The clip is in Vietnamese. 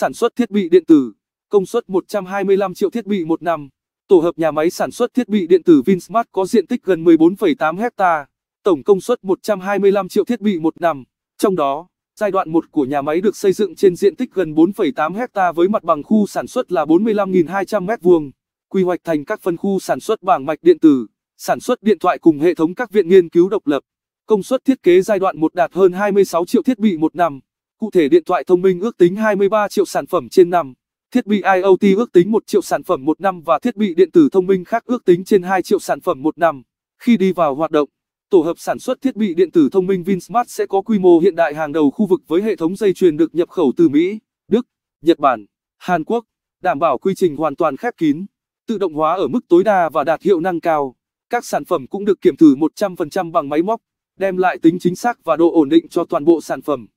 sản xuất thiết bị điện tử, công suất 125 triệu thiết bị một năm. Tổ hợp nhà máy sản xuất thiết bị điện tử Vinsmart có diện tích gần 14,8 hecta, tổng công suất 125 triệu thiết bị một năm. Trong đó, giai đoạn 1 của nhà máy được xây dựng trên diện tích gần 4,8 hecta với mặt bằng khu sản xuất là 45.200 m2, quy hoạch thành các phân khu sản xuất bảng mạch điện tử, sản xuất điện thoại cùng hệ thống các viện nghiên cứu độc lập. Công suất thiết kế giai đoạn 1 đạt hơn 26 triệu thiết bị một năm. Cụ thể điện thoại thông minh ước tính 23 triệu sản phẩm trên năm, thiết bị IoT ước tính 1 triệu sản phẩm một năm và thiết bị điện tử thông minh khác ước tính trên 2 triệu sản phẩm một năm. Khi đi vào hoạt động, tổ hợp sản xuất thiết bị điện tử thông minh Vinsmart sẽ có quy mô hiện đại hàng đầu khu vực với hệ thống dây chuyền được nhập khẩu từ Mỹ, Đức, Nhật Bản, Hàn Quốc, đảm bảo quy trình hoàn toàn khép kín, tự động hóa ở mức tối đa và đạt hiệu năng cao. Các sản phẩm cũng được kiểm thử 100% bằng máy móc, đem lại tính chính xác và độ ổn định cho toàn bộ sản phẩm.